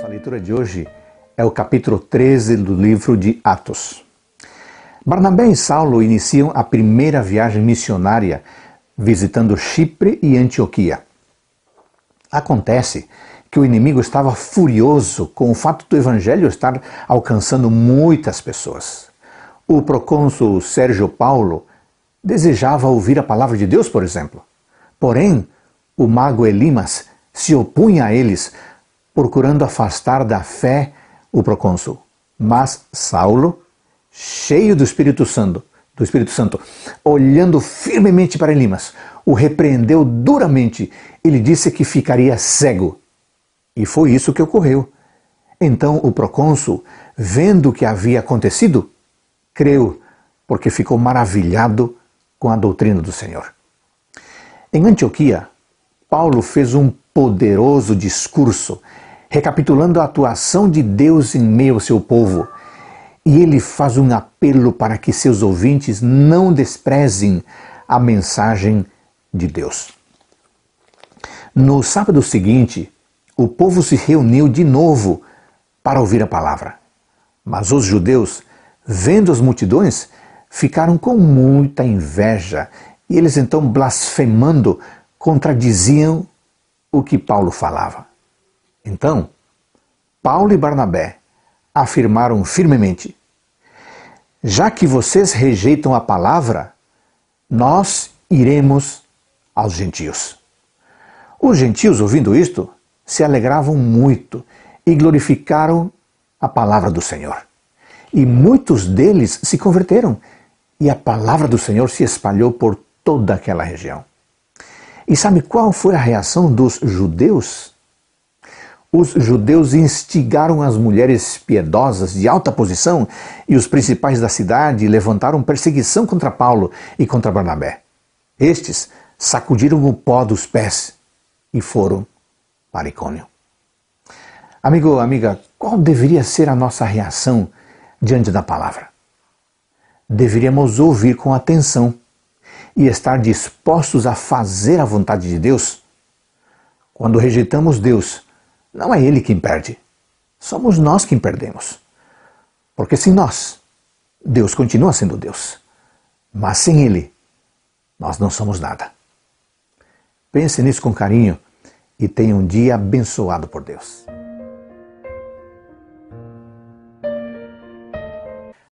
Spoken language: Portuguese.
Nossa leitura de hoje é o capítulo 13 do livro de Atos. Barnabé e Saulo iniciam a primeira viagem missionária, visitando Chipre e Antioquia. Acontece que o inimigo estava furioso com o fato do evangelho estar alcançando muitas pessoas. O procônsul Sérgio Paulo desejava ouvir a palavra de Deus, por exemplo. Porém, o mago Elimas se opunha a eles, procurando afastar da fé o procônsul. Mas Saulo, cheio do Espírito Santo, do Espírito Santo, olhando firmemente para Limas, o repreendeu duramente. Ele disse que ficaria cego. E foi isso que ocorreu. Então o procônsul, vendo o que havia acontecido, creu, porque ficou maravilhado com a doutrina do Senhor. Em Antioquia, Paulo fez um poderoso discurso recapitulando a atuação de Deus em meio ao seu povo. E ele faz um apelo para que seus ouvintes não desprezem a mensagem de Deus. No sábado seguinte, o povo se reuniu de novo para ouvir a palavra. Mas os judeus, vendo as multidões, ficaram com muita inveja e eles então, blasfemando, contradiziam o que Paulo falava. Então, Paulo e Barnabé afirmaram firmemente: já que vocês rejeitam a palavra, nós iremos aos gentios. Os gentios, ouvindo isto, se alegravam muito e glorificaram a palavra do Senhor. E muitos deles se converteram, e a palavra do Senhor se espalhou por toda aquela região. E sabe qual foi a reação dos judeus os judeus instigaram as mulheres piedosas de alta posição e os principais da cidade levantaram perseguição contra Paulo e contra Barnabé. Estes sacudiram o pó dos pés e foram para Icônio. Amigo, amiga, qual deveria ser a nossa reação diante da palavra? Deveríamos ouvir com atenção e estar dispostos a fazer a vontade de Deus? Quando rejeitamos Deus, não é ele quem perde. Somos nós quem perdemos. Porque sem nós, Deus continua sendo Deus. Mas sem Ele, nós não somos nada. Pense nisso com carinho e tenha um dia abençoado por Deus.